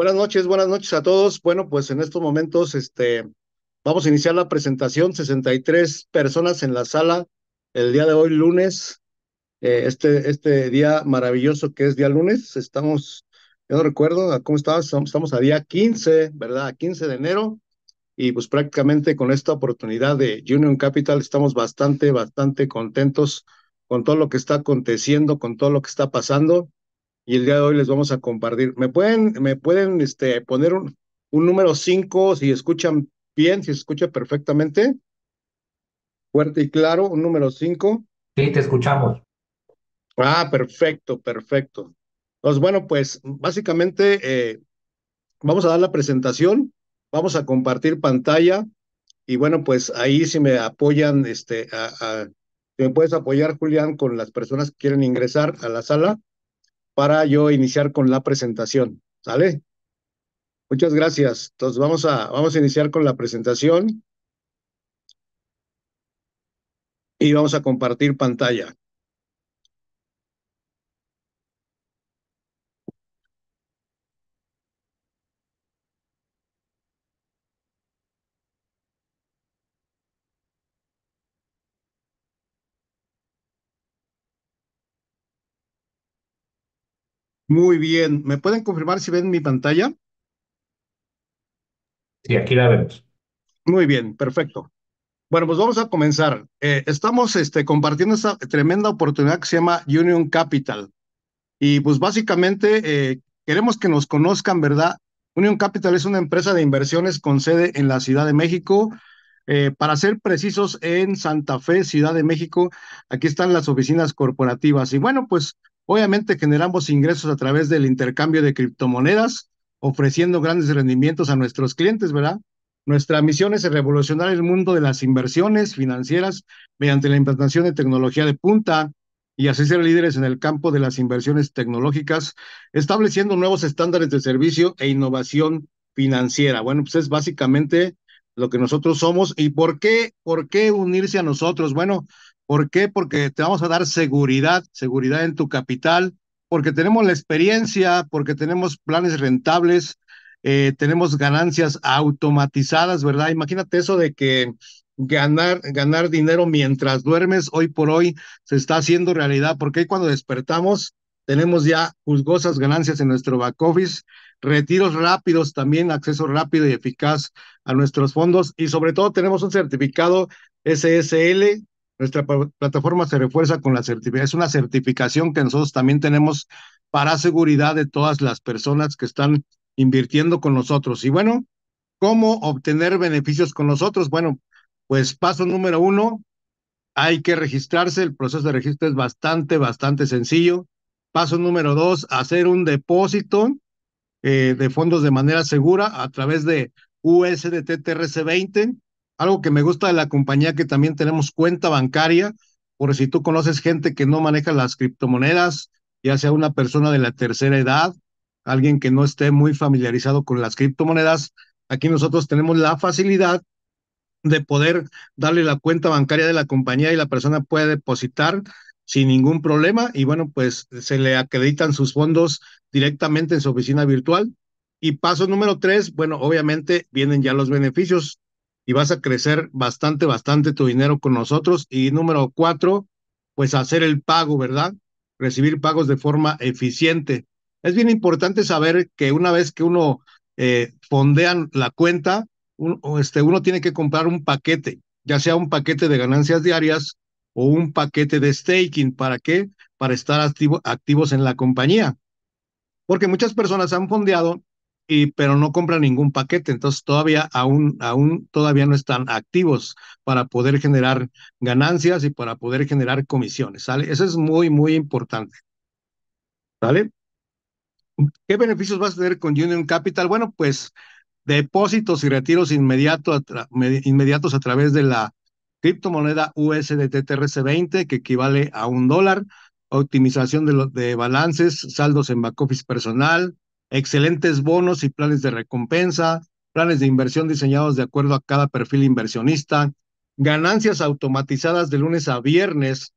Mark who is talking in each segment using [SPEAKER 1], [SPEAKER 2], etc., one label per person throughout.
[SPEAKER 1] Buenas noches, buenas noches a todos. Bueno, pues en estos momentos este, vamos a iniciar la presentación. 63 personas en la sala el día de hoy, lunes. Eh, este, este día maravilloso que es día lunes. Estamos, yo no recuerdo cómo estamos, estamos a día 15, ¿verdad? 15 de enero. Y pues prácticamente con esta oportunidad de Union Capital estamos bastante, bastante contentos con todo lo que está aconteciendo, con todo lo que está pasando y el día de hoy les vamos a compartir. Me pueden, me pueden este, poner un, un número 5 si escuchan bien, si se escucha perfectamente. Fuerte y claro, un número 5. Sí, te escuchamos. Ah, perfecto, perfecto. Entonces, pues bueno, pues básicamente eh, vamos a dar la presentación, vamos a compartir pantalla y bueno, pues ahí si me apoyan, este, a, si me puedes apoyar, Julián, con las personas que quieren ingresar a la sala, para yo iniciar con la presentación. ¿Sale? Muchas gracias. Entonces vamos a, vamos a iniciar con la presentación y vamos a compartir pantalla. Muy bien. ¿Me pueden confirmar si ven mi pantalla? Sí, aquí la vemos. Muy bien, perfecto. Bueno, pues vamos a comenzar. Eh, estamos este, compartiendo esta tremenda oportunidad que se llama Union Capital. Y pues básicamente eh, queremos que nos conozcan, ¿verdad? Union Capital es una empresa de inversiones con sede en la Ciudad de México. Eh, para ser precisos, en Santa Fe, Ciudad de México, aquí están las oficinas corporativas. Y bueno, pues Obviamente generamos ingresos a través del intercambio de criptomonedas, ofreciendo grandes rendimientos a nuestros clientes, ¿verdad? Nuestra misión es revolucionar el mundo de las inversiones financieras mediante la implantación de tecnología de punta y así ser líderes en el campo de las inversiones tecnológicas, estableciendo nuevos estándares de servicio e innovación financiera. Bueno, pues es básicamente lo que nosotros somos y por qué, por qué unirse a nosotros. Bueno, ¿Por qué? Porque te vamos a dar seguridad, seguridad en tu capital, porque tenemos la experiencia, porque tenemos planes rentables, eh, tenemos ganancias automatizadas, ¿verdad? Imagínate eso de que ganar, ganar dinero mientras duermes, hoy por hoy se está haciendo realidad, porque cuando despertamos tenemos ya juzgosas ganancias en nuestro back office, retiros rápidos también, acceso rápido y eficaz a nuestros fondos y sobre todo tenemos un certificado SSL nuestra plataforma se refuerza con la certificación. Es una certificación que nosotros también tenemos para seguridad de todas las personas que están invirtiendo con nosotros. Y bueno, ¿cómo obtener beneficios con nosotros? Bueno, pues paso número uno, hay que registrarse. El proceso de registro es bastante, bastante sencillo. Paso número dos, hacer un depósito eh, de fondos de manera segura a través de USDT TRC20. Algo que me gusta de la compañía que también tenemos cuenta bancaria, por si tú conoces gente que no maneja las criptomonedas, ya sea una persona de la tercera edad, alguien que no esté muy familiarizado con las criptomonedas, aquí nosotros tenemos la facilidad de poder darle la cuenta bancaria de la compañía y la persona puede depositar sin ningún problema y bueno, pues se le acreditan sus fondos directamente en su oficina virtual. Y paso número tres, bueno, obviamente vienen ya los beneficios y vas a crecer bastante, bastante tu dinero con nosotros. Y número cuatro, pues hacer el pago, ¿verdad? Recibir pagos de forma eficiente. Es bien importante saber que una vez que uno eh, fondean la cuenta, este, uno tiene que comprar un paquete, ya sea un paquete de ganancias diarias o un paquete de staking. ¿Para qué? Para estar activos en la compañía. Porque muchas personas han fondeado pero no compra ningún paquete, entonces todavía aún, aún todavía no están activos para poder generar ganancias y para poder generar comisiones, ¿sale? Eso es muy, muy importante, ¿sale? ¿Qué beneficios vas a tener con Union Capital? Bueno, pues depósitos y retiros inmediatos a, inmediatos a través de la criptomoneda USDT TRC20 que equivale a un dólar, optimización de, de balances, saldos en back office personal, excelentes bonos y planes de recompensa, planes de inversión diseñados de acuerdo a cada perfil inversionista, ganancias automatizadas de lunes a viernes.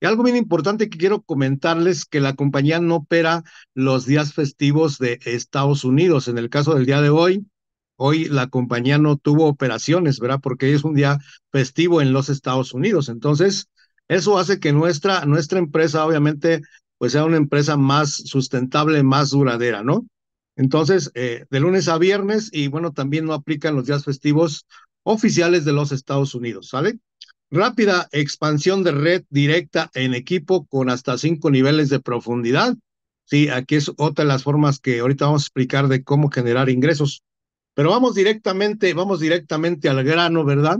[SPEAKER 1] Y algo bien importante que quiero comentarles que la compañía no opera los días festivos de Estados Unidos. En el caso del día de hoy, hoy la compañía no tuvo operaciones, ¿verdad? Porque es un día festivo en los Estados Unidos. Entonces, eso hace que nuestra, nuestra empresa, obviamente, pues sea una empresa más sustentable, más duradera, ¿no? Entonces, eh, de lunes a viernes y bueno, también no aplican los días festivos oficiales de los Estados Unidos, ¿sale? Rápida expansión de red directa en equipo con hasta cinco niveles de profundidad. Sí, aquí es otra de las formas que ahorita vamos a explicar de cómo generar ingresos. Pero vamos directamente, vamos directamente al grano, ¿verdad?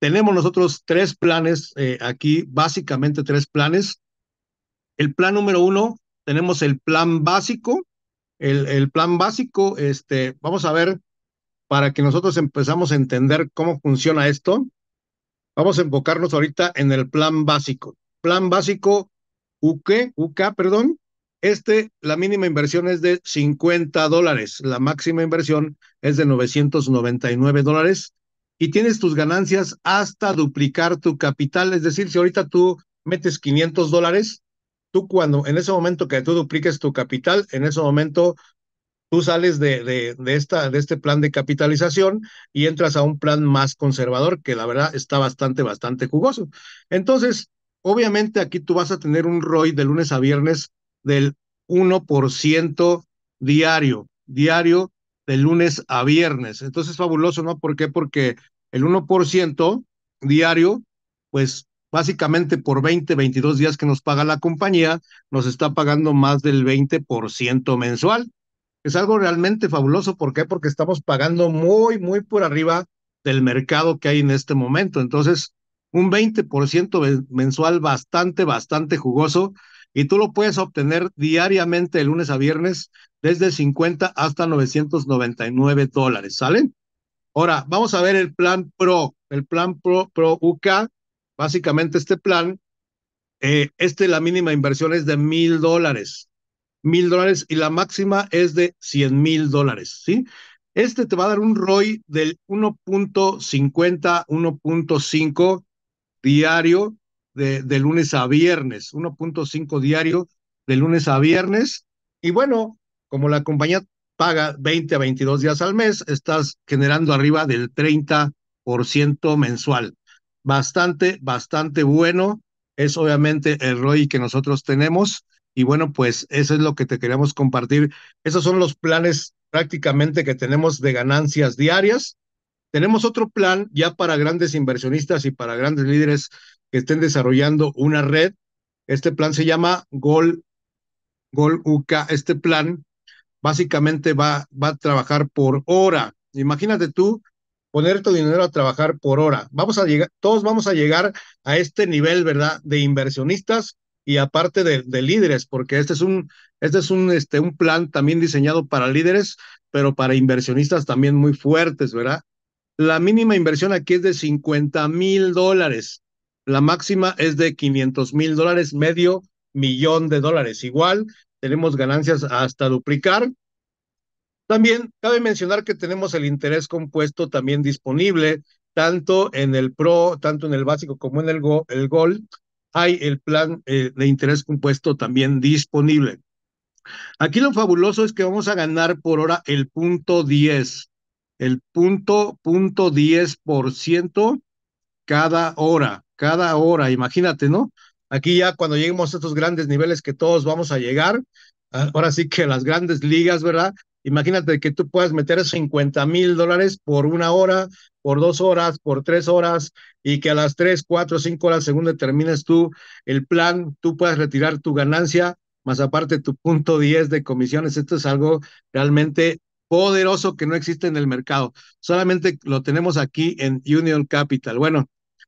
[SPEAKER 1] Tenemos nosotros tres planes eh, aquí, básicamente tres planes. El plan número uno, tenemos el plan básico, el, plan básico, este, vamos a ver, para que nosotros empezamos a entender cómo funciona esto, vamos a enfocarnos ahorita en el plan básico. Plan básico UK, UK, perdón. Este, la mínima inversión es de 50 dólares, la máxima inversión es de 999 dólares y tienes tus ganancias hasta duplicar tu capital. Es decir, si ahorita tú metes 500 dólares, tú cuando, en ese momento que tú dupliques tu capital, en ese momento tú sales de, de, esta, de este plan de capitalización y entras a un plan más conservador que la verdad está bastante, bastante jugoso. Entonces, obviamente aquí tú vas a tener un ROI de lunes a viernes del 1% diario, diario de lunes a viernes. Entonces, fabuloso, ¿no? ¿Por qué? Porque el 1% diario, pues básicamente por 20, 22 días que nos paga la compañía, nos está pagando más del 20% mensual. Es algo realmente fabuloso. ¿Por qué? Porque estamos pagando muy, muy por arriba del mercado que hay en este momento. Entonces, un 20% mensual bastante, bastante jugoso. Y tú lo puedes obtener diariamente de lunes a viernes desde 50 hasta 999 dólares, ¿sale? Ahora, vamos a ver el plan Pro, el plan Pro, Pro UK básicamente este plan, eh, este la mínima inversión es de mil dólares, mil dólares y la máxima es de cien mil dólares, ¿sí? Este te va a dar un ROI del 1.50, 1.5 diario de, de, lunes a viernes, 1.5 diario de lunes a viernes. Y bueno, como la compañía paga 20 a 22 días al mes, estás generando arriba del 30% mensual bastante, bastante bueno. Es obviamente el ROI que nosotros tenemos. Y bueno, pues eso es lo que te queremos compartir. Esos son los planes prácticamente que tenemos de ganancias diarias. Tenemos otro plan ya para grandes inversionistas y para grandes líderes que estén desarrollando una red. Este plan se llama Gol, Gol UK. Este plan básicamente va, va a trabajar por hora. Imagínate tú poner tu dinero a trabajar por hora. Vamos a llegar, todos vamos a llegar a este nivel, ¿verdad? De inversionistas y aparte de, líderes, porque este es un, este es un, este, un plan también diseñado para líderes, pero para inversionistas también muy fuertes, ¿verdad? La mínima inversión aquí es de 50 mil dólares. La máxima es de 500 mil dólares, medio millón de dólares. Igual tenemos ganancias hasta duplicar también cabe mencionar que tenemos el interés compuesto también disponible, tanto en el PRO, tanto en el básico como en el, GOL. Hay el plan eh, de interés compuesto también disponible. Aquí lo fabuloso es que vamos a ganar por hora el punto 10, el punto, punto 10% cada hora, cada hora, imagínate, ¿no? Aquí ya cuando lleguemos a estos grandes niveles que todos vamos a llegar, ah, ahora sí que las grandes ligas, ¿verdad? Imagínate que tú puedas meter 50 mil dólares por una hora, por dos horas, por tres horas, y que a las tres, cuatro, cinco horas, según determines tú el plan, tú puedas retirar tu ganancia, más aparte tu punto 10 de comisiones. Esto es algo realmente poderoso que no existe en el mercado. Solamente lo tenemos aquí en Union Capital. Bueno,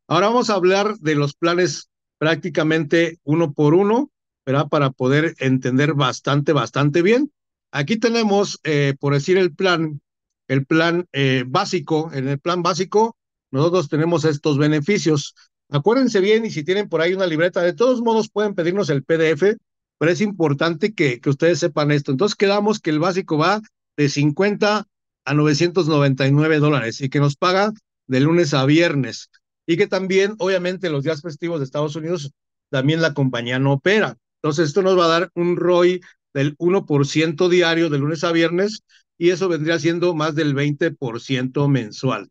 [SPEAKER 1] ahora vamos a hablar de los planes prácticamente uno por uno, ¿verdad? Para poder entender bastante, bastante bien. Aquí tenemos, eh, por decir el plan, el plan eh, básico, en el plan básico nosotros tenemos estos beneficios. Acuérdense bien y si tienen por ahí una libreta, de todos modos pueden pedirnos el PDF, pero es importante que, ustedes sepan esto. Entonces quedamos que el básico va de 50 a 999 dólares y que nos paga de lunes a viernes. Y que también, obviamente, los días festivos de Estados Unidos, también la compañía no opera. Entonces, esto nos va a dar un ROI del 1% diario de lunes a viernes y eso vendría siendo más del 20% mensual.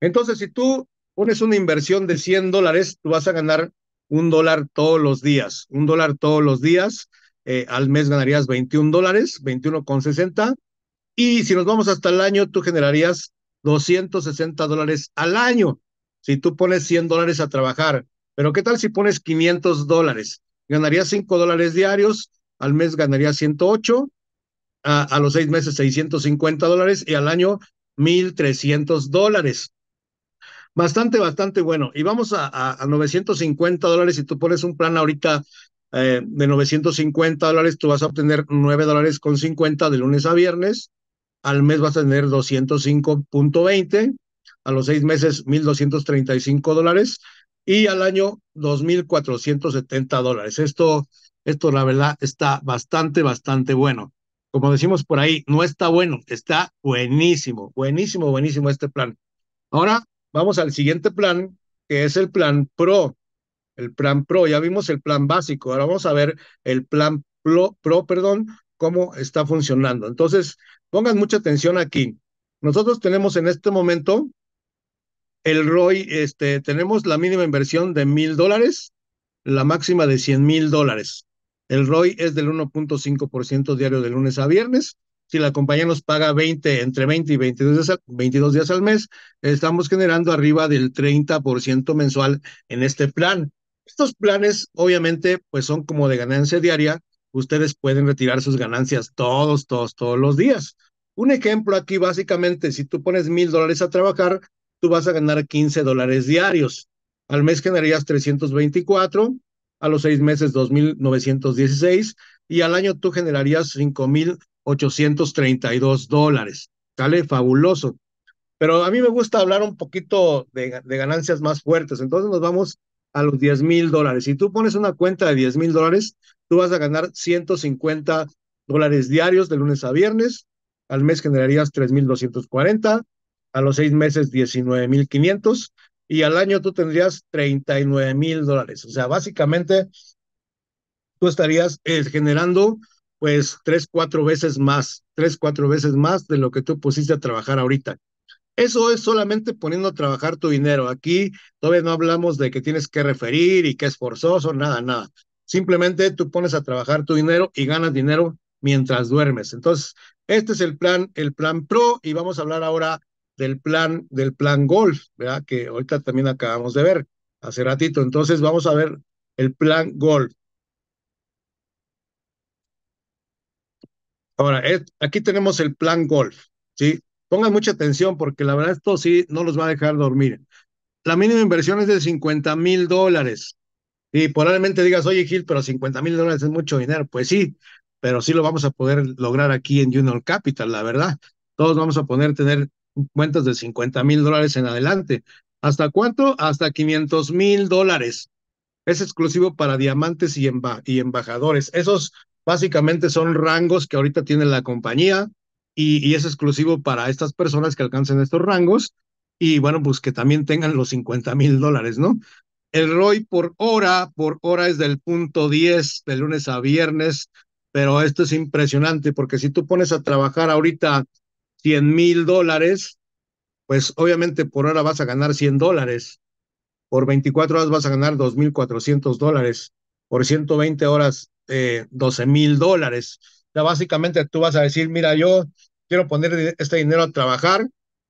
[SPEAKER 1] Entonces, si tú pones una inversión de 100 dólares, tú vas a ganar un dólar todos los días, un dólar todos los días, eh, al mes ganarías 21 dólares, 21,60, y si nos vamos hasta el año, tú generarías 260 dólares al año, si tú pones 100 dólares a trabajar, pero ¿qué tal si pones 500 dólares? Ganarías 5 dólares diarios al mes ganaría 108, a, a los seis meses 650 dólares y al año 1.300 dólares. Bastante, bastante bueno. Y vamos a, a, 950 dólares. Si tú pones un plan ahorita eh, de 950 dólares, tú vas a obtener 9 dólares con 50 de lunes a viernes. Al mes vas a tener 205.20. A los seis meses, 1.235 dólares. Y al año, 2.470 dólares. Esto esto, la verdad, está bastante, bastante bueno. Como decimos por ahí, no está bueno, está buenísimo, buenísimo, buenísimo este plan. Ahora vamos al siguiente plan, que es el plan Pro. El plan Pro, ya vimos el plan básico, ahora vamos a ver el plan Pro, pro perdón, cómo está funcionando. Entonces, pongan mucha atención aquí. Nosotros tenemos en este momento el ROI, este, tenemos la mínima inversión de mil dólares, la máxima de cien mil dólares. El ROI es del 1.5% diario de lunes a viernes. Si la compañía nos paga 20, entre 20 y 22 días, al, 22 días al mes, estamos generando arriba del 30% mensual en este plan. Estos planes, obviamente, pues son como de ganancia diaria. Ustedes pueden retirar sus ganancias todos, todos, todos los días. Un ejemplo aquí, básicamente, si tú pones mil dólares a trabajar, tú vas a ganar 15 dólares diarios. Al mes generarías 324 a los seis meses 2.916 y al año tú generarías 5.832 dólares. ¿Sale? Fabuloso. Pero a mí me gusta hablar un poquito de, de ganancias más fuertes. Entonces nos vamos a los 10 mil dólares. Si tú pones una cuenta de 10 mil dólares, tú vas a ganar 150 dólares diarios de lunes a viernes. Al mes generarías 3.240, a los seis meses 19.500 y al año tú tendrías 39 mil dólares. O sea, básicamente tú estarías eh, generando pues tres, cuatro veces más, tres, cuatro veces más de lo que tú pusiste a trabajar ahorita. Eso es solamente poniendo a trabajar tu dinero. Aquí todavía no hablamos de que tienes que referir y que es forzoso, nada, nada. Simplemente tú pones a trabajar tu dinero y ganas dinero mientras duermes. Entonces, este es el plan, el plan pro y vamos a hablar ahora del plan, del plan golf, ¿verdad? Que ahorita también acabamos de ver hace ratito. Entonces vamos a ver el plan golf. Ahora, aquí tenemos el plan golf, ¿sí? Pongan mucha atención porque la verdad esto sí no los va a dejar dormir. La mínima inversión es de 50 mil dólares. Y probablemente digas, oye Gil, pero 50 mil dólares es mucho dinero. Pues sí, pero sí lo vamos a poder lograr aquí en Union Capital, la verdad. Todos vamos a poder tener cuentas de 50 mil dólares en adelante. ¿Hasta cuánto? Hasta 500 mil dólares. Es exclusivo para diamantes y, embajadores. Esos básicamente son rangos que ahorita tiene la compañía y, es exclusivo para estas personas que alcancen estos rangos y bueno, pues que también tengan los 50 mil dólares, ¿no? El ROI por hora, por hora es del punto 10 de lunes a viernes, pero esto es impresionante porque si tú pones a trabajar ahorita 100 mil dólares, pues obviamente por hora vas a ganar 100 dólares, por 24 horas vas a ganar 2.400 dólares, por 120 horas eh, 12 mil dólares. Ya básicamente tú vas a decir, mira, yo quiero poner este dinero a trabajar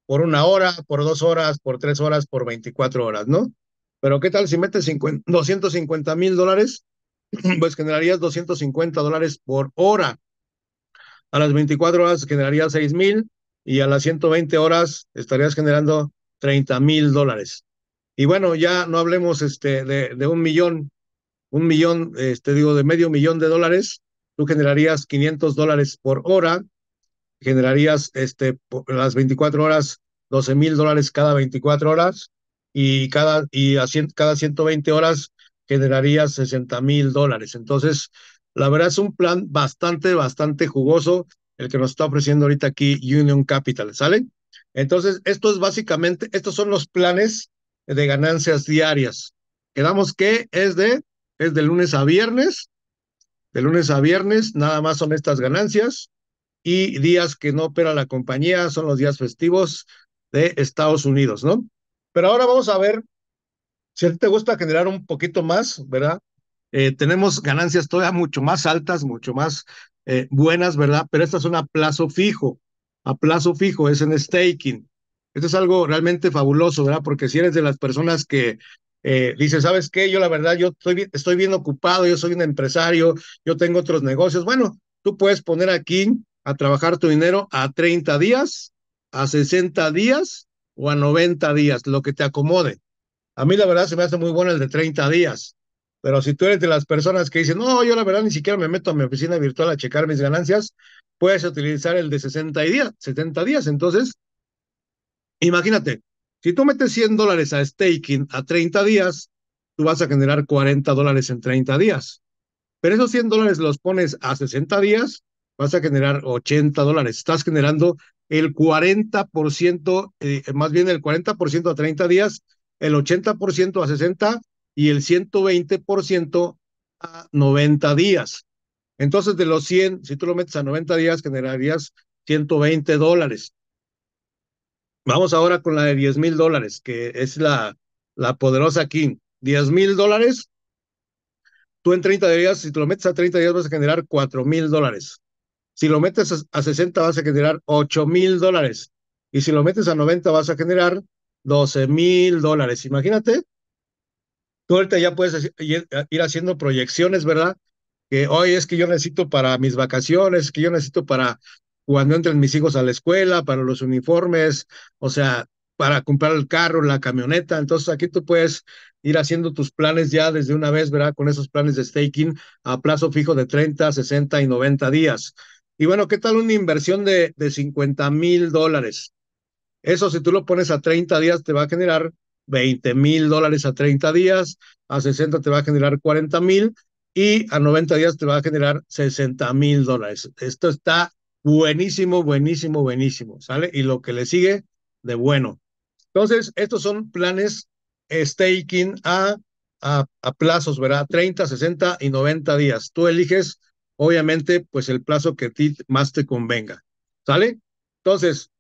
[SPEAKER 1] por una hora, por dos horas, por tres horas, por 24 horas, ¿no? Pero ¿qué tal si metes 250 mil dólares? Pues generarías 250 dólares por hora. A las 24 horas generarías 6 mil, y a las 120 horas estarías generando 30 mil dólares. Y bueno, ya no hablemos este, de, un millón, un millón, este, digo, de medio millón de dólares, tú generarías 500 dólares por hora, generarías este, las 24 horas 12 mil dólares cada 24 horas y cada, y a cada 120 horas generarías 60 mil dólares. Entonces, la verdad es un plan bastante, bastante jugoso el que nos está ofreciendo ahorita aquí Union Capital, ¿sale? Entonces, esto es básicamente, estos son los planes de ganancias diarias. Quedamos que es de, es de lunes a viernes, de lunes a viernes, nada más son estas ganancias y días que no opera la compañía son los días festivos de Estados Unidos, ¿no? Pero ahora vamos a ver si a ti te gusta generar un poquito más, ¿verdad? Eh, tenemos ganancias todavía mucho más altas, mucho más eh, buenas, ¿verdad? Pero estas son a plazo fijo, a plazo fijo, es en staking. Esto es algo realmente fabuloso, ¿verdad? Porque si eres de las personas que dicen eh, dice, ¿sabes qué? Yo la verdad, yo estoy estoy bien ocupado, yo soy un empresario, yo tengo otros negocios. Bueno, tú puedes poner aquí a trabajar tu dinero a 30 días, a 60 días o a 90 días, lo que te acomode. A mí la verdad se me hace muy bueno el de 30 días. Pero si tú eres de las personas que dicen, no, yo la verdad ni siquiera me meto a mi oficina virtual a checar mis ganancias, puedes utilizar el de 60 días, 70 días. Entonces, imagínate, si tú metes 100 dólares a staking a 30 días, tú vas a generar 40 dólares en 30 días. Pero esos 100 dólares los pones a 60 días, vas a generar 80 dólares. Estás generando el 40%, eh, más bien el 40% a 30 días, el 80% a 60 y el 120% a 90 días. Entonces, de los 100, si tú lo metes a 90 días, generarías 120 dólares. Vamos ahora con la de 10 mil dólares, que es la, poderosa King. 10 mil dólares, tú en 30 días, si tú lo metes a 30 días, vas a generar 4 mil dólares. Si lo metes a 60, vas a generar 8 mil dólares. Y si lo metes a 90, vas a generar 12 mil dólares. Imagínate tú ahorita ya puedes ir haciendo proyecciones, ¿verdad? Que hoy es que yo necesito para mis vacaciones, que yo necesito para cuando entren mis hijos a la escuela, para los uniformes, o sea, para comprar el carro, la camioneta. Entonces aquí tú puedes ir haciendo tus planes ya desde una vez, ¿verdad? Con esos planes de staking a plazo fijo de 30, 60 y 90 días. Y bueno, ¿qué tal una inversión de, de 50 mil dólares? Eso si tú lo pones a 30 días te va a generar 20 mil dólares a 30 días, a 60 te va a generar 40 mil y a 90 días te va a generar 60 mil dólares. Esto está buenísimo, buenísimo, buenísimo, ¿sale? Y lo que le sigue, de bueno. Entonces, estos son planes staking a, a, plazos, ¿verdad? 30, 60 y 90 días. Tú eliges, obviamente, pues el plazo que a ti más te convenga, ¿sale? Entonces,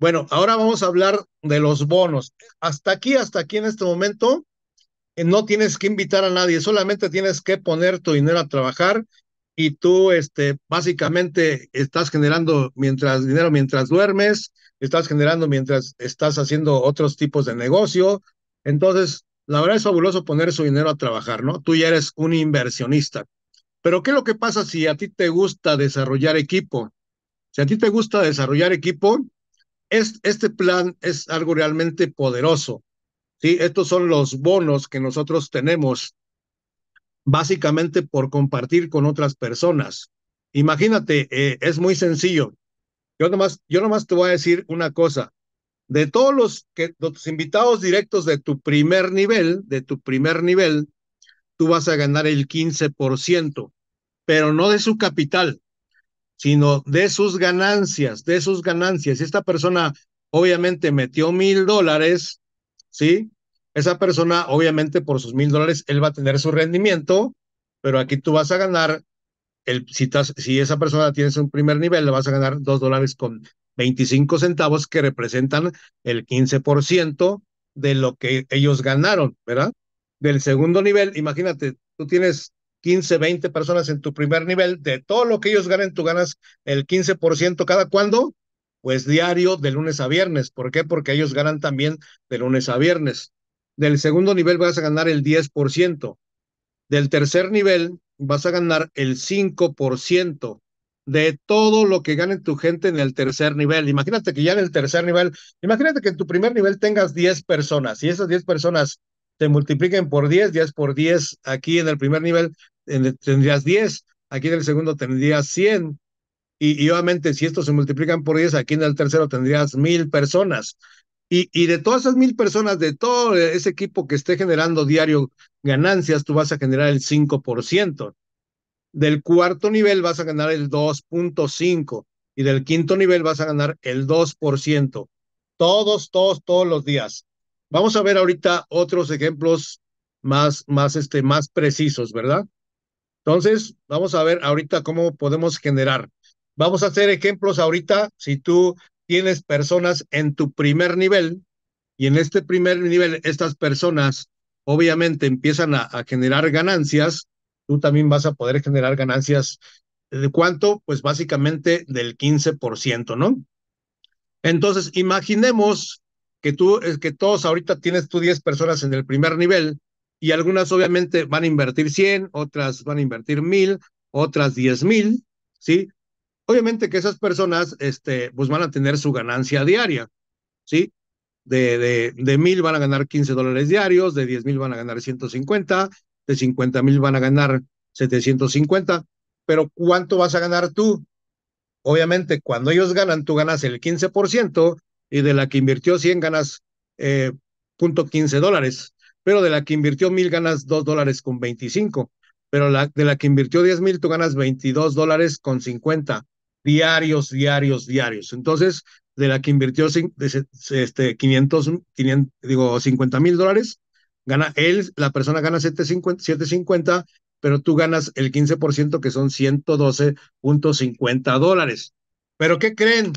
[SPEAKER 1] bueno, ahora vamos a hablar de los bonos. Hasta aquí, hasta aquí en este momento, eh, no tienes que invitar a nadie, solamente tienes que poner tu dinero a trabajar y tú, este, básicamente estás generando mientras dinero mientras duermes, estás generando mientras estás haciendo otros tipos de negocio. Entonces, la verdad es fabuloso poner su dinero a trabajar, ¿no? Tú ya eres un inversionista. Pero ¿qué es lo que pasa si a ti te gusta desarrollar equipo? Si a ti te gusta desarrollar equipo, este plan es algo realmente poderoso. ¿sí? Estos son los bonos que nosotros tenemos básicamente por compartir con otras personas. Imagínate, eh, es muy sencillo. Yo nomás, yo nomás te voy a decir una cosa. De todos los, invitados directos de tu primer nivel, de tu primer nivel, tú vas a ganar el 15%, pero no de su capital, sino de sus ganancias, de sus ganancias. Si esta persona obviamente metió mil dólares, ¿sí? Esa persona obviamente por sus mil dólares, él va a tener su rendimiento, pero aquí tú vas a ganar, el, si, si esa persona tiene un primer nivel, le vas a ganar dos dólares con 25 centavos que representan el 15% de lo que ellos ganaron, ¿verdad? Del segundo nivel, imagínate, tú tienes 15, 20 personas en tu primer nivel, de todo lo que ellos ganen, tú ganas el 15% cada cuándo? pues diario de lunes a viernes. ¿Por qué? Porque ellos ganan también de lunes a viernes. Del segundo nivel vas a ganar el 10%. Del tercer nivel vas a ganar el 5% de todo lo que gane tu gente en el tercer nivel. Imagínate que ya en el tercer nivel, imagínate que en tu primer nivel tengas 10 personas y esas 10 personas te multipliquen por 10, 10 por 10, aquí en el primer nivel tendrías 10, aquí en el segundo tendrías 100, y, obviamente si estos se multiplican por 10, aquí en el tercero tendrías mil personas. Y, y de todas esas mil personas, de todo ese equipo que esté generando diario ganancias, tú vas a generar el 5%. Del cuarto nivel vas a ganar el 2.5 y del quinto nivel vas a ganar el 2%. Todos, todos, todos los días. Vamos a ver ahorita otros ejemplos más, más, este, más precisos, ¿verdad? Entonces, vamos a ver ahorita cómo podemos generar. Vamos a hacer ejemplos ahorita, si tú tienes personas en tu primer nivel y en este primer nivel estas personas obviamente empiezan a, a generar ganancias, tú también vas a poder generar ganancias ¿De cuánto? Pues básicamente del 15%, ¿no? Entonces, imaginemos que tú, es que todos ahorita tienes tú 10 personas en el primer nivel y algunas obviamente van a invertir 100, otras van a invertir 1000, otras 10000, ¿sí? Obviamente que esas personas, este, pues van a tener su ganancia diaria, ¿sí? De, de, 1000 van a ganar 15 dólares diarios, de 10000 van a ganar 150, de 50,000 mil van a ganar 750, pero ¿cuánto vas a ganar tú? Obviamente, cuando ellos ganan, tú ganas el 15%, y de la que invirtió 100 ganas 15 eh, dólares, pero de la que invirtió 1000 ganas 2 dólares con 25, pero la, de la que invirtió 10 mil tú ganas 22 dólares con 50 diarios, diarios, diarios. Entonces, de la que invirtió este, 500, digo, 50 mil dólares, gana él, la persona gana 750, 750 pero tú ganas el 15% que son 112.50 dólares. Pero ¿qué creen?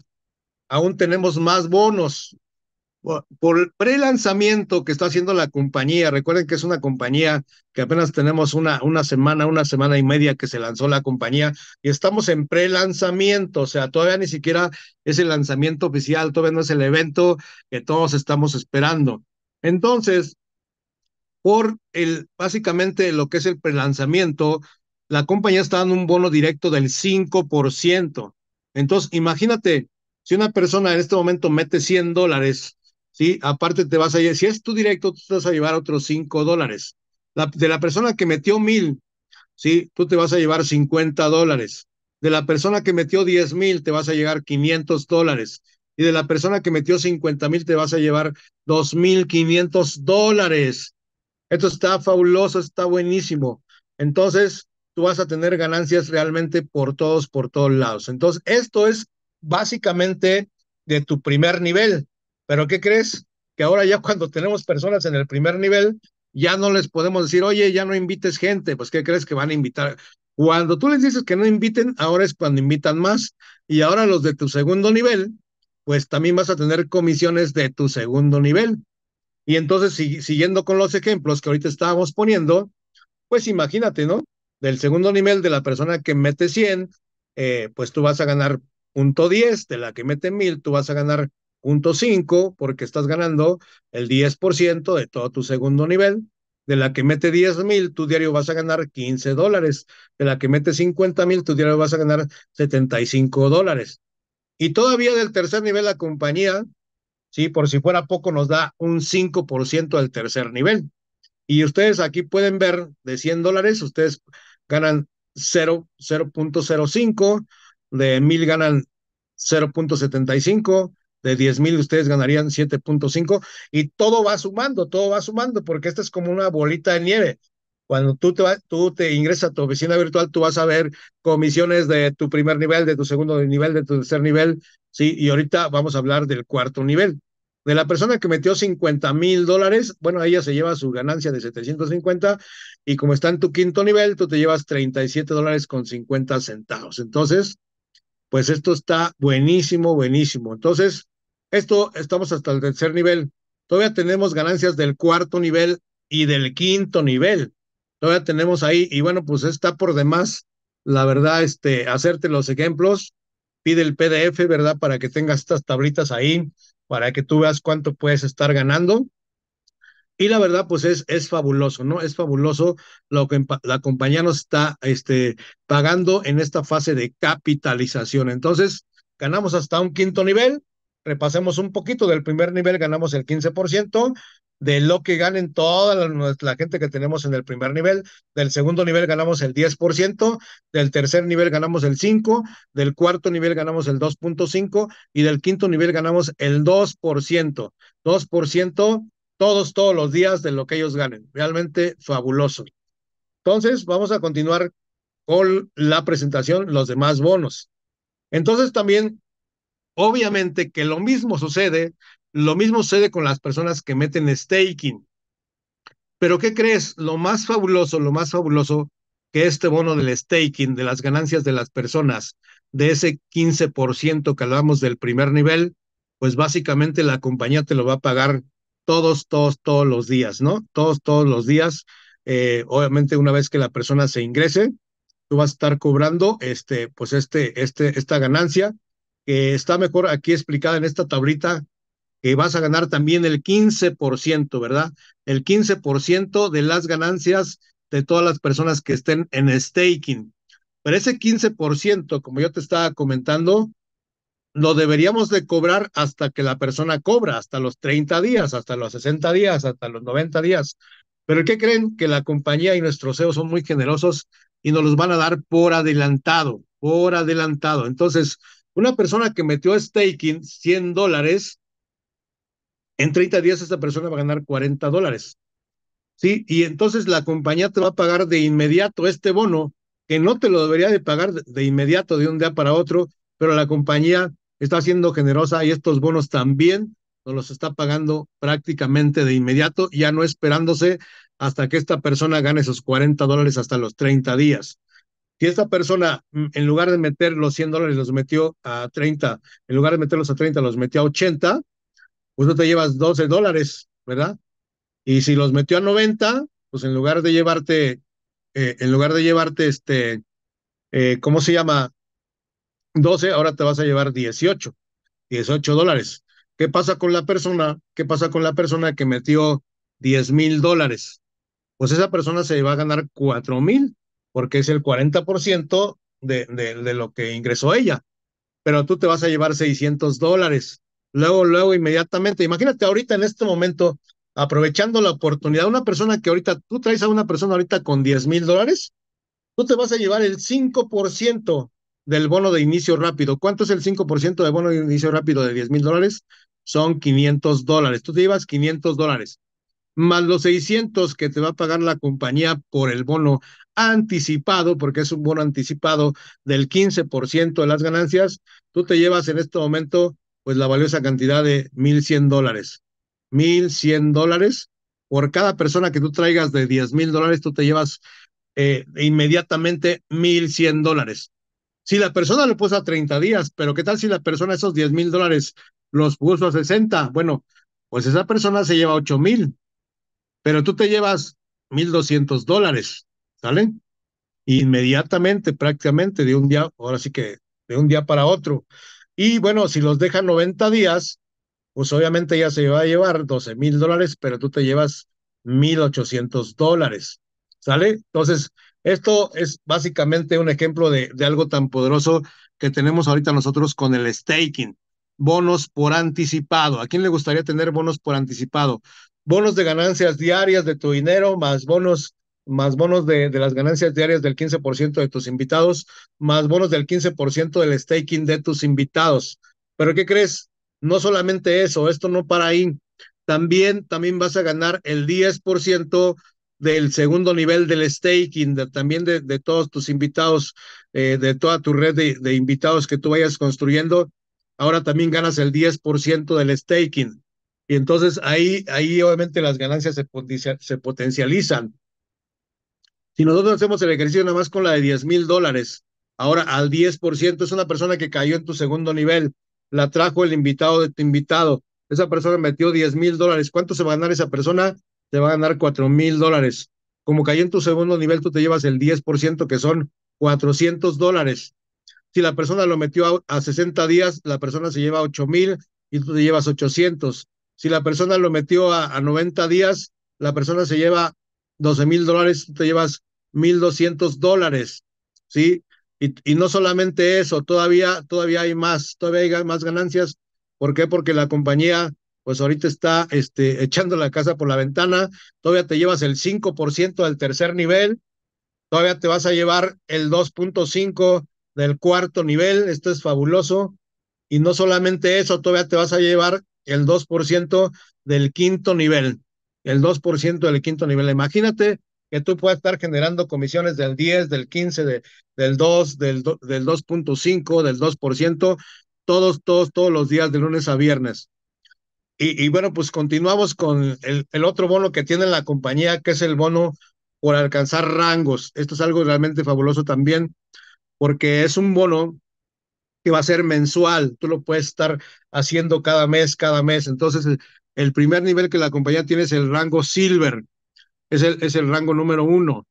[SPEAKER 1] aún tenemos más bonos. Por, el pre-lanzamiento que está haciendo la compañía, recuerden que es una compañía que apenas tenemos una, una semana, una semana y media que se lanzó la compañía y estamos en pre-lanzamiento, o sea, todavía ni siquiera es el lanzamiento oficial, todavía no es el evento que todos estamos esperando. Entonces, por el básicamente lo que es el prelanzamiento, la compañía está dando un bono directo del 5%. Entonces, imagínate, si una persona en este momento mete 100 dólares, ¿sí? Aparte te vas a llevar, si es tu directo, tú te vas a llevar otros 5 dólares. de la persona que metió 1000, ¿sí? Tú te vas a llevar 50 dólares. De la persona que metió 10.000 mil, te vas a llevar 500 dólares. Y de la persona que metió 50.000 mil, te vas a llevar 2.500 dólares. Esto está fabuloso, está buenísimo. Entonces, tú vas a tener ganancias realmente por todos, por todos lados. Entonces, esto es básicamente de tu primer nivel. Pero ¿qué crees? Que ahora ya cuando tenemos personas en el primer nivel, ya no les podemos decir, oye, ya no invites gente, pues ¿qué crees que van a invitar? Cuando tú les dices que no inviten, ahora es cuando invitan más. Y ahora los de tu segundo nivel, pues también vas a tener comisiones de tu segundo nivel. Y entonces, siguiendo con los ejemplos que ahorita estábamos poniendo, pues imagínate, ¿no? Del segundo nivel de la persona que mete 100, eh, pues tú vas a ganar punto 10, de la que mete mil, tú vas a ganar punto cinco, porque estás ganando el 10% de todo tu segundo nivel. De la que mete 10 mil, tu diario vas a ganar 15 dólares. De la que mete cincuenta mil, tu diario vas a ganar 75 dólares. Y todavía del tercer nivel la compañía, sí, por si fuera poco, nos da un 5% del tercer nivel. Y ustedes aquí pueden ver de 100 dólares, ustedes ganan 0.05 de mil ganan 0.75, de 10 mil ustedes ganarían 7.5 y todo va sumando, todo va sumando, porque esta es como una bolita de nieve. Cuando tú te, tú te ingresas a tu oficina virtual, tú vas a ver comisiones de tu primer nivel, de tu segundo nivel, de tu tercer nivel, ¿sí? Y ahorita vamos a hablar del cuarto nivel. De la persona que metió 50 mil dólares, bueno, ella se lleva su ganancia de 750 y como está en tu quinto nivel, tú te llevas 37 dólares con 50 centavos. Entonces, pues esto está buenísimo, buenísimo. Entonces, esto estamos hasta el tercer nivel. Todavía tenemos ganancias del cuarto nivel y del quinto nivel. Todavía tenemos ahí, y bueno, pues está por demás, la verdad, este, hacerte los ejemplos. Pide el PDF, ¿verdad? Para que tengas estas tablitas ahí, para que tú veas cuánto puedes estar ganando. Y la verdad, pues es, es fabuloso, ¿no? Es fabuloso lo que la compañía nos está este, pagando en esta fase de capitalización. Entonces, ganamos hasta un quinto nivel. Repasemos un poquito. Del primer nivel ganamos el 15% de lo que ganen toda la, gente que tenemos en el primer nivel. Del segundo nivel ganamos el 10%, del tercer nivel ganamos el 5%, del cuarto nivel ganamos el 2.5% y del quinto nivel ganamos el 2%. 2% todos, todos los días de lo que ellos ganen. Realmente fabuloso. Entonces, vamos a continuar con la presentación, los demás bonos. Entonces, también, obviamente que lo mismo sucede, lo mismo sucede con las personas que meten staking. Pero, ¿qué crees? Lo más fabuloso, lo más fabuloso que este bono del staking, de las ganancias de las personas, de ese 15% que hablamos del primer nivel, pues básicamente la compañía te lo va a pagar todos, todos, todos los días, ¿no? Todos, todos los días. Eh, obviamente, una vez que la persona se ingrese, tú vas a estar cobrando este, pues este, este, esta ganancia que está mejor aquí explicada en esta tablita, que vas a ganar también el 15%, ¿verdad? El 15% de las ganancias de todas las personas que estén en staking. Pero ese 15%, como yo te estaba comentando, lo deberíamos de cobrar hasta que la persona cobra, hasta los 30 días, hasta los 60 días, hasta los 90 días. Pero ¿qué creen? Que la compañía y nuestros CEO son muy generosos y nos los van a dar por adelantado, por adelantado. Entonces, una persona que metió staking 100 dólares, en 30 días esa persona va a ganar 40 dólares. ¿Sí? Y entonces la compañía te va a pagar de inmediato este bono, que no te lo debería de pagar de inmediato de un día para otro, pero la compañía está siendo generosa y estos bonos también nos los está pagando prácticamente de inmediato, ya no esperándose hasta que esta persona gane esos 40 dólares hasta los 30 días. Si esta persona, mm, en lugar de meter los 100 dólares, los metió a 30, en lugar de meterlos a 30, los metió a 80, pues no te llevas 12 dólares, ¿verdad? Y si los metió a 90, pues en lugar de llevarte, eh, en lugar de llevarte este, eh, ¿cómo se llama? 12, ahora te vas a llevar 18, 18 dólares. ¿Qué pasa con la persona? ¿Qué pasa con la persona que metió 10 mil dólares? Pues esa persona se va a ganar 4 mil, porque es el 40% de, de, de lo que ingresó ella. Pero tú te vas a llevar 600 dólares. Luego, luego, inmediatamente. Imagínate ahorita en este momento, aprovechando la oportunidad, una persona que ahorita, tú traes a una persona ahorita con 10 mil dólares, tú te vas a llevar el 5% del bono de inicio rápido. ¿Cuánto es el 5% de bono de inicio rápido de 10 mil dólares? Son 500 dólares. Tú te llevas 500 dólares más los 600 que te va a pagar la compañía por el bono anticipado, porque es un bono anticipado del 15% de las ganancias, tú te llevas en este momento pues la valiosa cantidad de 1.100 dólares. 1.100 dólares. Por cada persona que tú traigas de mil dólares, tú te llevas eh, inmediatamente 1.100 dólares. Si la persona lo puso a 30 días, pero ¿qué tal si la persona esos 10 mil dólares los puso a 60? Bueno, pues esa persona se lleva 8 mil, pero tú te llevas 1.200 dólares, ¿sale? Inmediatamente, prácticamente, de un día, ahora sí que de un día para otro. Y bueno, si los deja 90 días, pues obviamente ya se va a llevar 12 mil dólares, pero tú te llevas 1.800 dólares, ¿sale? Entonces, esto es básicamente un ejemplo de, de algo tan poderoso que tenemos ahorita nosotros con el staking, bonos por anticipado. ¿A quién le gustaría tener bonos por anticipado? Bonos de ganancias diarias de tu dinero, más bonos, más bonos de, de las ganancias diarias del 15% de tus invitados, más bonos del 15% del staking de tus invitados. Pero ¿qué crees? No solamente eso, esto no para ahí. También, también vas a ganar el 10% del segundo nivel del staking, también de, todos tus invitados, eh, de toda tu red de, invitados que tú vayas construyendo, ahora también ganas el 10% del staking. Y entonces ahí, ahí obviamente las ganancias se, se potencializan. Si nosotros hacemos el ejercicio nada más con la de 10 mil dólares, ahora al 10% es una persona que cayó en tu segundo nivel, la trajo el invitado de tu invitado, esa persona metió 10 mil dólares, ¿cuánto se va a ganar esa persona? te va a ganar cuatro mil dólares. Como cayó en tu segundo nivel, tú te llevas el 10%, que son 400 dólares. Si la persona lo metió a, 60 días, la persona se lleva 8 mil y tú te llevas 800. Si la persona lo metió a, 90 días, la persona se lleva 12 mil dólares, tú te llevas 1.200 dólares. ¿Sí? Y, y, no solamente eso, todavía, todavía hay más, todavía hay más ganancias. ¿Por qué? Porque la compañía pues ahorita está este, echando la casa por la ventana, todavía te llevas el 5% del tercer nivel, todavía te vas a llevar el 2.5 del cuarto nivel, esto es fabuloso, y no solamente eso, todavía te vas a llevar el 2% del quinto nivel, el 2% del quinto nivel. Imagínate que tú puedes estar generando comisiones del 10, del 15, del 2, del, del 2.5, del 2%, todos, todos, todos los días de lunes a viernes. Y, bueno, pues continuamos con el, otro bono que tiene la compañía, que es el bono por alcanzar rangos. Esto es algo realmente fabuloso también, porque es un bono que va a ser mensual. Tú lo puedes estar haciendo cada mes, cada mes. Entonces, el, primer nivel que la compañía tiene es el rango silver. Es el, es el rango número uno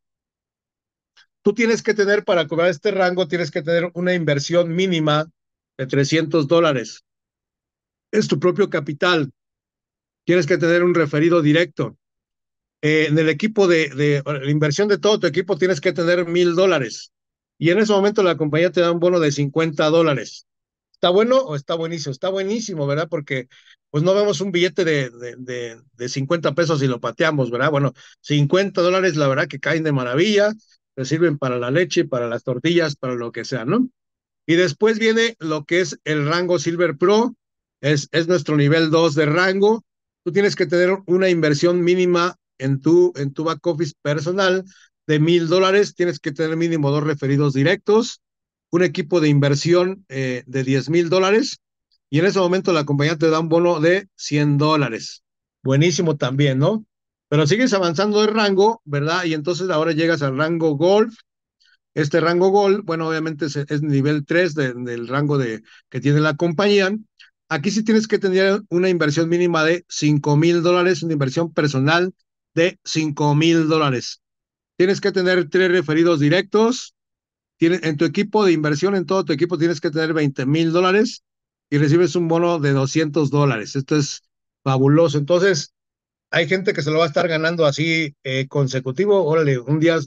[SPEAKER 1] tú tienes que tener para cobrar este rango, tienes que tener una inversión mínima de 300 dólares. Es tu propio capital tienes que tener un referido directo. Eh, en el equipo de, de, la inversión de todo tu equipo tienes que tener mil dólares. Y en ese momento la compañía te da un bono de 50 dólares. ¿Está bueno o está buenísimo? Está buenísimo, ¿verdad? Porque pues no vemos un billete de, de, 50 pesos y lo pateamos, ¿verdad? Bueno, 50 dólares la verdad que caen de maravilla, te sirven para la leche, para las tortillas, para lo que sea, ¿no? Y después viene lo que es el rango Silver Pro, es, es nuestro nivel 2 de rango, tú tienes que tener una inversión mínima en tu, en tu back office personal de mil dólares, tienes que tener mínimo dos referidos directos, un equipo de inversión eh, de diez mil dólares y en ese momento la compañía te da un bono de cien dólares. Buenísimo también, ¿no? Pero sigues avanzando de rango, ¿verdad? Y entonces ahora llegas al rango golf. Este rango golf, bueno, obviamente es, nivel 3 del rango de, que tiene la compañía. Aquí sí tienes que tener una inversión mínima de 5 mil dólares, una inversión personal de 5 mil dólares. Tienes que tener tres referidos directos. Tienes, en tu equipo de inversión, en todo tu equipo, tienes que tener 20 mil dólares y recibes un bono de 200 dólares. Esto es fabuloso. Entonces, hay gente que se lo va a estar ganando así eh, consecutivo. Órale, un día,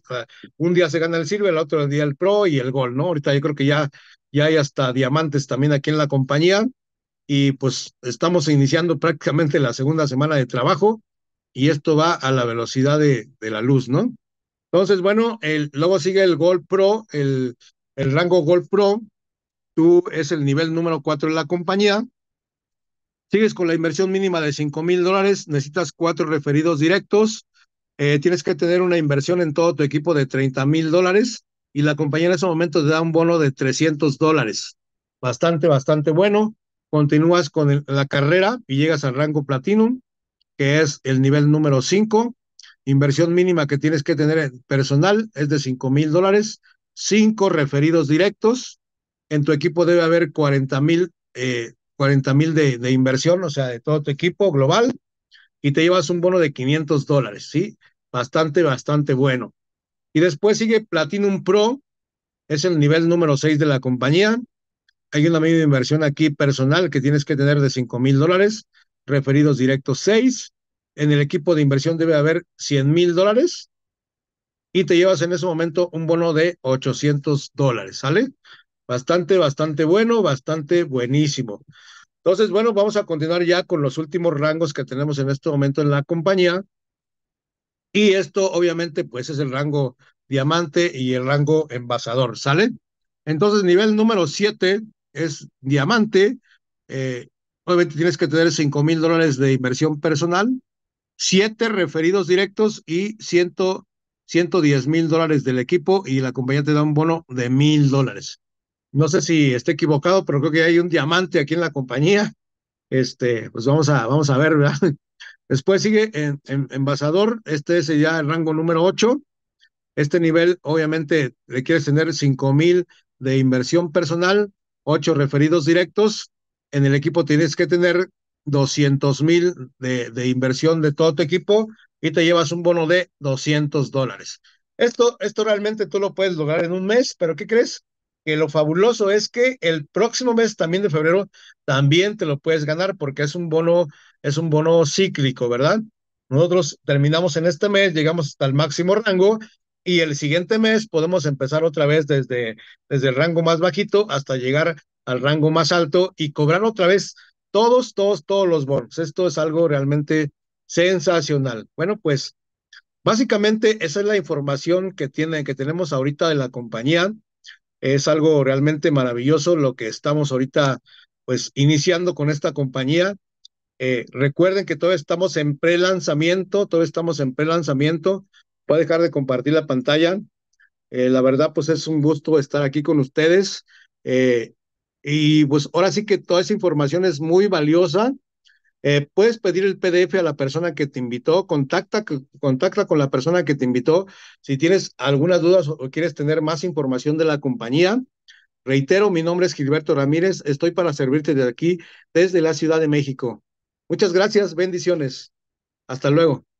[SPEAKER 1] un día se gana el silver, el otro día el pro y el gol, ¿no? Ahorita yo creo que ya, ya hay hasta diamantes también aquí en la compañía y pues estamos iniciando prácticamente la segunda semana de trabajo y esto va a la velocidad de, la luz, ¿no? Entonces, bueno, el, luego sigue el Gold Pro, el, el rango Gold Pro, tú es el nivel número cuatro de la compañía, sigues con la inversión mínima de 5 mil dólares, necesitas cuatro referidos directos, eh, tienes que tener una inversión en todo tu equipo de 30 mil dólares y la compañía en ese momento te da un bono de 300 dólares. Bastante, bastante bueno continúas con la carrera y llegas al rango Platinum, que es el nivel número 5. Inversión mínima que tienes que tener personal es de 5 mil dólares, 5 referidos directos. En tu equipo debe haber 40 eh, mil de, de inversión, o sea, de todo tu equipo global, y te llevas un bono de 500 dólares, ¿sí? Bastante, bastante bueno. Y después sigue Platinum Pro, es el nivel número 6 de la compañía hay una medida de inversión aquí personal que tienes que tener de 5 mil dólares, referidos directos 6, en el equipo de inversión debe haber 100 mil dólares y te llevas en ese momento un bono de 800 dólares, ¿sale? Bastante, bastante bueno, bastante buenísimo. Entonces, bueno, vamos a continuar ya con los últimos rangos que tenemos en este momento en la compañía. Y esto obviamente pues es el rango diamante y el rango envasador, ¿sale? Entonces, nivel número 7 es diamante. Eh, obviamente tienes que tener 5 mil dólares de inversión personal, 7 referidos directos y 100, 110 mil dólares del equipo y la compañía te da un bono de mil dólares. No sé si esté equivocado, pero creo que hay un diamante aquí en la compañía. Este, pues vamos a, vamos a ver, ¿verdad? Después sigue en, en, envasador, este es ya el rango número 8. Este nivel, obviamente, le quieres tener 5 mil de inversión personal, ocho referidos directos, en el equipo tienes que tener 200 mil de, inversión de todo tu equipo y te llevas un bono de 200 dólares. Esto, esto realmente tú lo puedes lograr en un mes, pero ¿qué crees? Que lo fabuloso es que el próximo mes también de febrero también te lo puedes ganar porque es un bono, es un bono cíclico, ¿verdad? Nosotros terminamos en este mes, llegamos hasta el máximo rango y el siguiente mes podemos empezar otra vez desde, desde el rango más bajito hasta llegar al rango más alto y cobrar otra vez todos, todos, todos los bonos. Esto es algo realmente sensacional. Bueno, pues básicamente esa es la información que, tiene, que tenemos ahorita de la compañía. Es algo realmente maravilloso lo que estamos ahorita pues iniciando con esta compañía. Eh, recuerden que todavía estamos en pre-lanzamiento, todavía estamos en pre-lanzamiento voy a dejar de compartir la pantalla. Eh, la verdad, pues es un gusto estar aquí con ustedes. Eh, y pues ahora sí que toda esa información es muy valiosa. Eh, puedes pedir el PDF a la persona que te invitó, contacta, contacta con la persona que te invitó si tienes algunas dudas o quieres tener más información de la compañía. Reitero, mi nombre es Gilberto Ramírez, estoy para servirte de aquí desde la Ciudad de México. Muchas gracias, bendiciones. Hasta luego.